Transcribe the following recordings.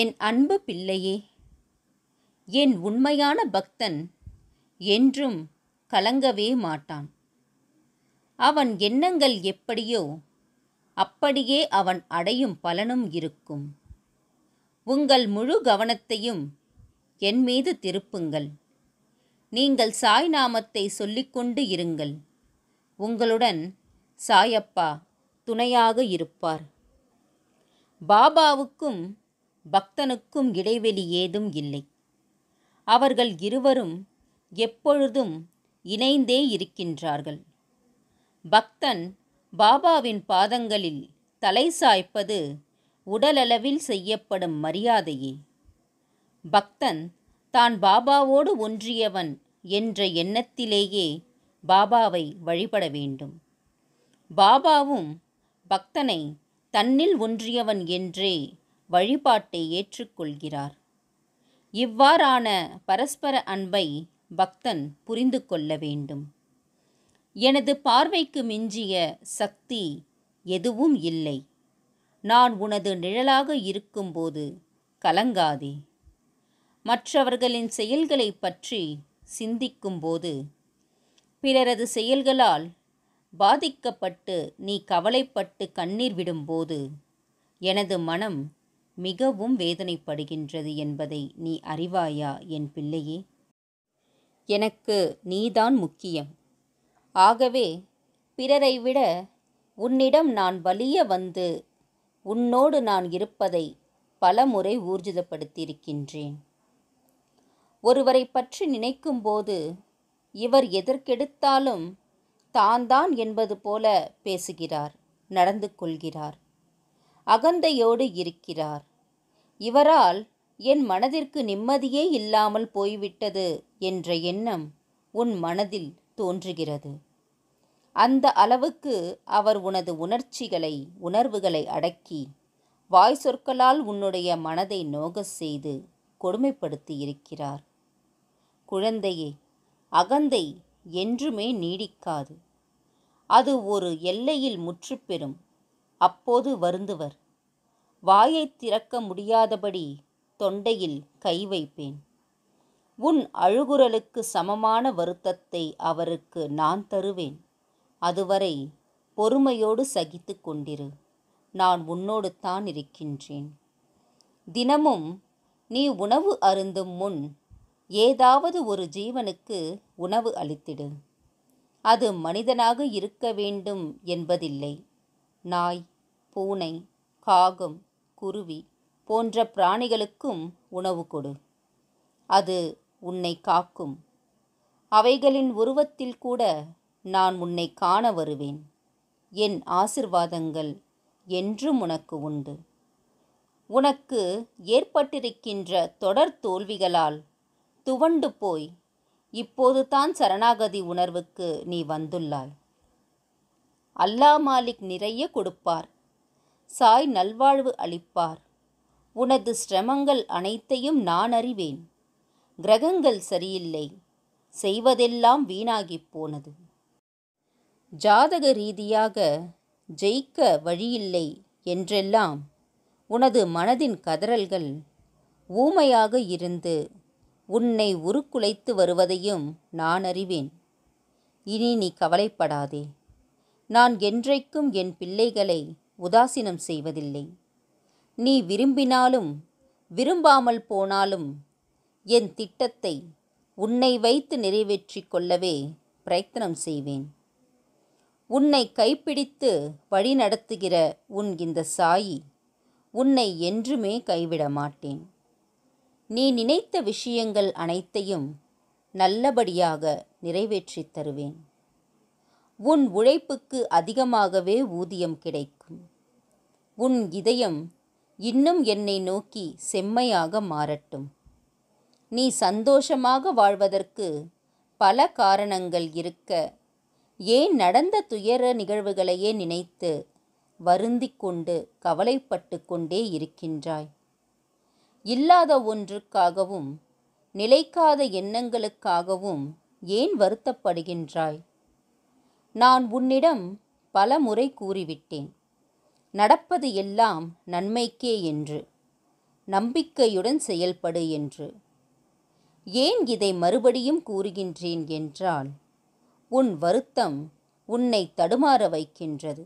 என் அன்பு பிள்ளையே என் உண்மையான பக்தன் என்றும் கலங்கவே மாட்டான் அவன் எண்ணங்கள் எப்படியோ அப்படியே அவன் அடையும் பலனும் இருக்கும் உங்கள் முழு கவனத்தையும் என் மீது திருப்புங்கள் நீங்கள் சாய் நாமத்தை சொல்லிக்கொண்டு இருங்கள் உங்களுடன் சாயப்பா துணையாக இருப்பார் பாபாவுக்கும் பக்தனுக்கும் இடைவெளி ஏதும் இல்லை அவர்கள் இருவரும் எப்பொழுதும் இணைந்தே இருக்கின்றார்கள் பக்தன் பாபாவின் பாதங்களில் தலை சாய்ப்பது உடலளவில் செய்யப்படும் மரியாதையே பக்தன் தான் பாபாவோடு ஒன்றியவன் என்ற எண்ணத்திலேயே பாபாவை வழிபட வேண்டும் பாபாவும் பக்தனை தன்னில் ஒன்றியவன் என்றே வழிபாட்டை ஏற்றுக்கொள்கிறார் இவ்வாறான பரஸ்பர அன்பை பக்தன் புரிந்து கொள்ள வேண்டும் எனது பார்வைக்கு மிஞ்சிய சக்தி எதுவும் இல்லை நான் உனது நிழலாக இருக்கும்போது கலங்காதே மற்றவர்களின் செயல்களை பற்றி சிந்திக்கும்போது பிறரது செயல்களால் பாதிக்கப்பட்டு நீ கவலைப்பட்டு கண்ணீர் விடும்போது எனது மனம் மிகவும் வேதனைப்படுகின்றது என்பதை நீ அறிவாயா என் பிள்ளையே எனக்கு நீதான் முக்கியம் ஆகவே பிறரை விட உன்னிடம் நான் வலிய வந்து உன்னோடு நான் இருப்பதை பலமுறை ஊர்ஜிதப்படுத்தியிருக்கின்றேன் ஒருவரை பற்றி நினைக்கும்போது இவர் எதற்கெடுத்தாலும் தான் தான் என்பது போல பேசுகிறார் நடந்து கொள்கிறார் அகந்தையோடு இருக்கிறார் இவரால் என் மனதிற்கு நிம்மதியே இல்லாமல் போய்விட்டது என்ற எண்ணம் உன் மனதில் தோன்றுகிறது அந்த அளவுக்கு அவர் உனது உணர்ச்சிகளை உணர்வுகளை அடக்கி வாய் சொற்களால் உன்னுடைய மனதை நோகச் செய்து கொடுமைப்படுத்தி இருக்கிறார் குழந்தையே அகந்தை என்றுமே நீடிக்காது அது ஒரு எல்லையில் முற்றுப்பெறும் அப்போது வருந்துவர் வாயை திறக்க முடியாதபடி தொண்டையில் கை வைப்பேன் உன் அழுகுரலுக்கு சமமான வருத்தத்தை அவருக்கு நான் தருவேன் அதுவரை பொறுமையோடு சகித்து கொண்டிரு நான் உன்னோடு தான் இருக்கின்றேன் தினமும் நீ உணவு அருந்தும் முன் ஏதாவது ஒரு ஜீவனுக்கு உணவு அளித்திடு அது மனிதனாக இருக்க வேண்டும் என்பதில்லை நாய் பூனை காகம் குருவி போன்ற பிராணிகளுக்கும் உணவு கொடு அது உன்னை காக்கும் அவைகளின் உருவத்தில் கூட நான் உன்னை காண வருவேன் என் ஆசிர்வாதங்கள் என்றும் உனக்கு உண்டு உனக்கு ஏற்பட்டிருக்கின்ற தொடர் தோல்விகளால் துவண்டு போய் இப்போது தான் சரணாகதி உணர்வுக்கு நீ வந்துள்ளாய் அல்லா மாலிக் நிறைய கொடுப்பார் சாய் நல்வாழ்வு அளிப்பார் உனது சிரமங்கள் அனைத்தையும் நான் அறிவேன் கிரகங்கள் சரியில்லை செய்வதெல்லாம் வீணாகிப் போனது ஜாதக ரீதியாக ஜெயிக்க வழியில்லை என்றெல்லாம் உனது மனதின் கதறல்கள் ஊமையாக இருந்து உன்னை உருக்குலைத்து வருவதையும் நான் அறிவேன் இனி நீ கவலைப்படாதே நான் என்றைக்கும் என் பிள்ளைகளை உதாசீனம் செய்வதில்லை நீ விரும்பினாலும் விரும்பாமல் போனாலும் என் திட்டத்தை உன்னை வைத்து நிறைவேற்றி கொள்ளவே பிரயத்தனம் செய்வேன் உன்னை கைப்பிடித்து வழிநடத்துகிற உன் இந்த சாயி உன்னை என்றுமே கைவிட மாட்டேன் நீ நினைத்த விஷயங்கள் அனைத்தையும் நல்லபடியாக நிறைவேற்றித் தருவேன் உன் உழைப்புக்கு அதிகமாகவே ஊதியம் கிடைக்கும் உன் இதயம் இன்னும் என்னை நோக்கி செம்மையாக மாறட்டும் நீ சந்தோஷமாக வாழ்வதற்கு பல காரணங்கள் இருக்க ஏன் நடந்த துயர நிகழ்வுகளையே நினைத்து வருந்தி கொண்டு கவலைப்பட்டு கொண்டே இருக்கின்றாய் இல்லாத ஒன்றுக்காகவும் நிலைக்காத எண்ணங்களுக்காகவும் ஏன் வருத்தப்படுகின்றாய் நான் உன்னிடம் பல முறை கூறிவிட்டேன் நடப்பது எல்லாம் நன்மைக்கே என்று நம்பிக்கையுடன் செயல்படு என்று ஏன் இதை மறுபடியும் கூறுகின்றேன் என்றால் உன் வருத்தம் உன்னை தடுமாற வைக்கின்றது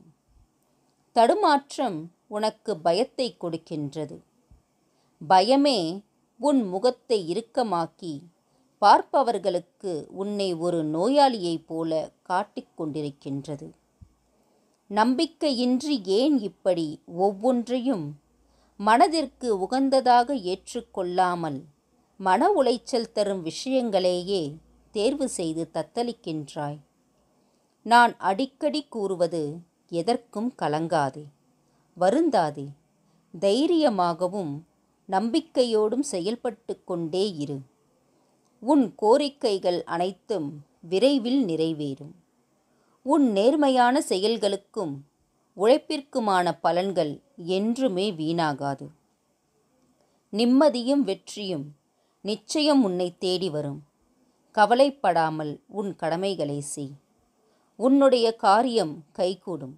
தடுமாற்றம் உனக்கு பயத்தை கொடுக்கின்றது பயமே உன் முகத்தை இறுக்கமாக்கி பார்ப்பவர்களுக்கு உன்னை ஒரு நோயாளியைப் போல காட்டிக் கொண்டிருக்கின்றது நம்பிக்கையின்றி ஏன் இப்படி ஒவ்வொன்றையும் மனதிற்கு உகந்ததாக ஏற்றுக்கொள்ளாமல் மன உளைச்சல் தரும் விஷயங்களையே தேர்வு செய்து தத்தளிக்கின்றாய் நான் அடிக்கடி கூறுவது எதற்கும் கலங்காதே வருந்தாதே தைரியமாகவும் நம்பிக்கையோடும் செயல்பட்டு கொண்டே இரு உன் கோரிக்கைகள் அனைத்தும் விரைவில் நிறைவேறும் உன் நேர்மையான செயல்களுக்கும் உழைப்பிற்குமான பலன்கள் என்றுமே வீணாகாது நிம்மதியும் வெற்றியும் நிச்சயம் உன்னை தேடி வரும் கவலைப்படாமல் உன் கடமைகளை செய் உன்னுடைய காரியம் கைகூடும்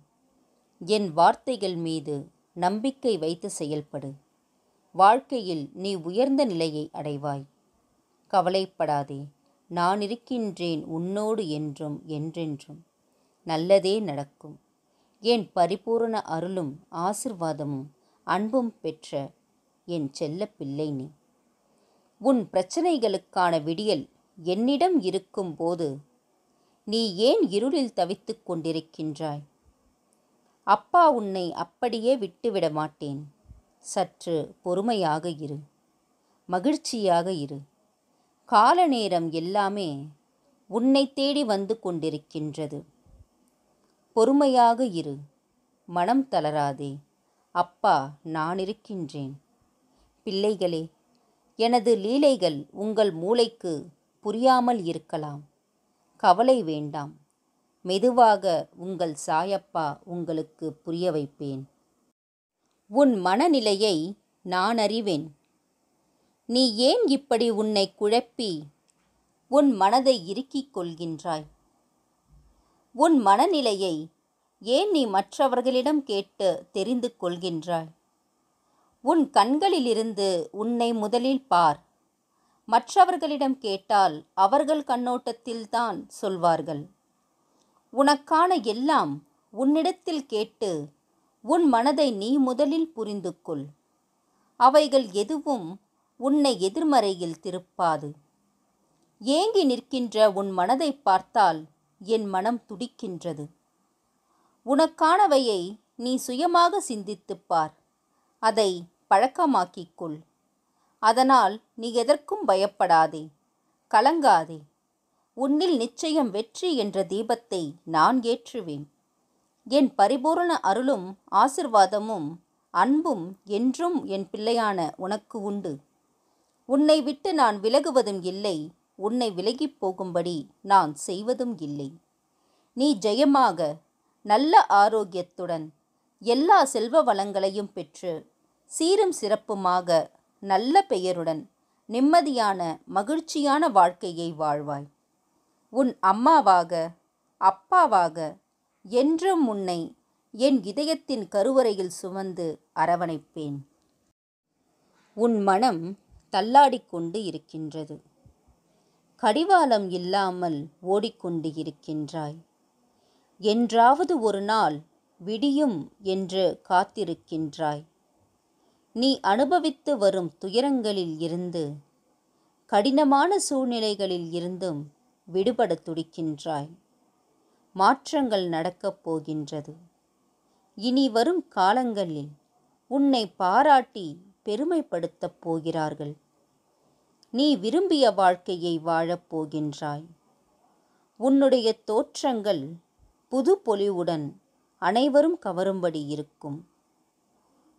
என் வார்த்தைகள் மீது நம்பிக்கை வைத்து செயல்படு வாழ்க்கையில் நீ உயர்ந்த நிலையை அடைவாய் கவலைப்படாதே நான் இருக்கின்றேன் உன்னோடு என்றும் என்றென்றும் நல்லதே நடக்கும் என் பரிபூரண அருளும் ஆசிர்வாதமும் அன்பும் பெற்ற என் செல்ல பிள்ளை நீ உன் பிரச்சனைகளுக்கான விடியல் என்னிடம் இருக்கும்போது நீ ஏன் இருளில் தவித்து கொண்டிருக்கின்றாய் அப்பா உன்னை அப்படியே விட்டுவிட மாட்டேன் சற்று பொறுமையாக இரு மகிழ்ச்சியாக இரு கால நேரம் எல்லாமே உன்னை தேடி வந்து கொண்டிருக்கின்றது பொறுமையாக இரு மனம் தளராதே அப்பா நான் இருக்கின்றேன் பிள்ளைகளே எனது லீலைகள் உங்கள் மூளைக்கு புரியாமல் இருக்கலாம் கவலை வேண்டாம் மெதுவாக உங்கள் சாயப்பா உங்களுக்கு புரிய வைப்பேன் உன் மனநிலையை நான் அறிவேன் நீ ஏன் இப்படி உன்னை குழப்பி உன் மனதை இறுக்கிக் கொள்கின்றாய் உன் மனநிலையை ஏன் நீ மற்றவர்களிடம் கேட்டு தெரிந்து கொள்கின்றாய் உன் கண்களிலிருந்து உன்னை முதலில் பார் மற்றவர்களிடம் கேட்டால் அவர்கள் கண்ணோட்டத்தில்தான் சொல்வார்கள் உனக்கான எல்லாம் உன்னிடத்தில் கேட்டு உன் மனதை நீ முதலில் புரிந்து கொள் அவைகள் எதுவும் உன்னை எதிர்மறையில் திருப்பாது ஏங்கி நிற்கின்ற உன் மனதை பார்த்தால் என் மனம் துடிக்கின்றது உனக்கானவையை நீ சுயமாக சிந்தித்துப் பார் அதை பழக்கமாக்கிக்கொள் அதனால் நீ எதற்கும் பயப்படாதே கலங்காதே உன்னில் நிச்சயம் வெற்றி என்ற தீபத்தை நான் ஏற்றுவேன் என் பரிபூரண அருளும் ஆசிர்வாதமும் அன்பும் என்றும் என் பிள்ளையான உனக்கு உண்டு உன்னை விட்டு நான் விலகுவதும் இல்லை உன்னை விலகிப் போகும்படி நான் செய்வதும் இல்லை நீ ஜெயமாக நல்ல ஆரோக்கியத்துடன் எல்லா செல்வ வளங்களையும் பெற்று சீரும் சிறப்புமாக நல்ல பெயருடன் நிம்மதியான மகிழ்ச்சியான வாழ்க்கையை வாழ்வாய் உன் அம்மாவாக அப்பாவாக என்றும் உன்னை என் இதயத்தின் கருவறையில் சுமந்து அரவணைப்பேன் உன் மனம் தள்ளாடிக்கொண்டு இருக்கின்றது கடிவாளம் இல்லாமல் ஓடிக்கொண்டு இருக்கின்றாய் என்றாவது ஒரு நாள் விடியும் என்று காத்திருக்கின்றாய் நீ அனுபவித்து வரும் துயரங்களில் இருந்து கடினமான சூழ்நிலைகளில் இருந்தும் விடுபட துடிக்கின்றாய் மாற்றங்கள் நடக்கப் போகின்றது இனி வரும் காலங்களில் உன்னை பாராட்டி பெருமைப்படுத்தப் போகிறார்கள் நீ விரும்பிய வாழ்க்கையை வாழப்போகின்றாய் உன்னுடைய தோற்றங்கள் புது பொலிவுடன் அனைவரும் கவரும்படி இருக்கும்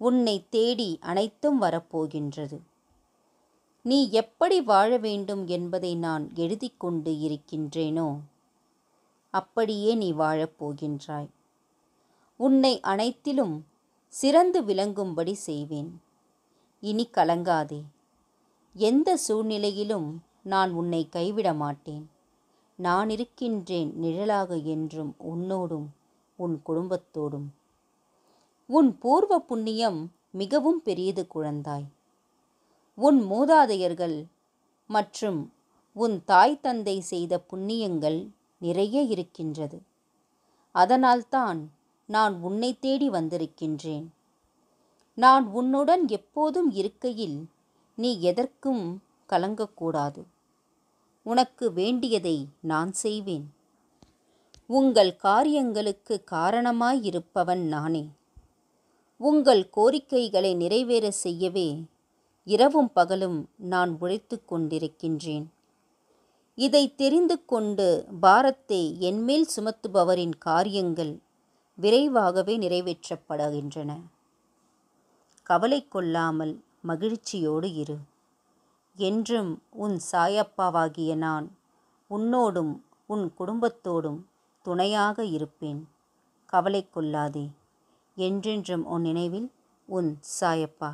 உன்னை தேடி அனைத்தும் வரப்போகின்றது நீ எப்படி வாழ வேண்டும் என்பதை நான் எழுதி கொண்டு இருக்கின்றேனோ அப்படியே நீ வாழப்போகின்றாய் உன்னை அனைத்திலும் சிறந்து விளங்கும்படி செய்வேன் இனி கலங்காதே எந்த சூழ்நிலையிலும் நான் உன்னை கைவிட மாட்டேன் நான் இருக்கின்றேன் நிழலாக என்றும் உன்னோடும் உன் குடும்பத்தோடும் உன் பூர்வ புண்ணியம் மிகவும் பெரியது குழந்தாய் உன் மூதாதையர்கள் மற்றும் உன் தாய் தந்தை செய்த புண்ணியங்கள் நிறைய இருக்கின்றது அதனால்தான் நான் உன்னை தேடி வந்திருக்கின்றேன் நான் உன்னுடன் எப்போதும் இருக்கையில் நீ எதற்கும் கலங்கக்கூடாது உனக்கு வேண்டியதை நான் செய்வேன் உங்கள் காரியங்களுக்கு காரணமாயிருப்பவன் நானே உங்கள் கோரிக்கைகளை நிறைவேற செய்யவே இரவும் பகலும் நான் உழைத்து கொண்டிருக்கின்றேன் இதை தெரிந்து கொண்டு பாரத்தை என்மேல் சுமத்துபவரின் காரியங்கள் விரைவாகவே நிறைவேற்றப்படுகின்றன கவலை கொள்ளாமல் மகிழ்ச்சியோடு இரு என்றும் உன் சாயப்பாவாகிய நான் உன்னோடும் உன் குடும்பத்தோடும் துணையாக இருப்பேன் கவலை கொள்ளாதே என்றென்றும் உன் நினைவில் உன் சாயப்பா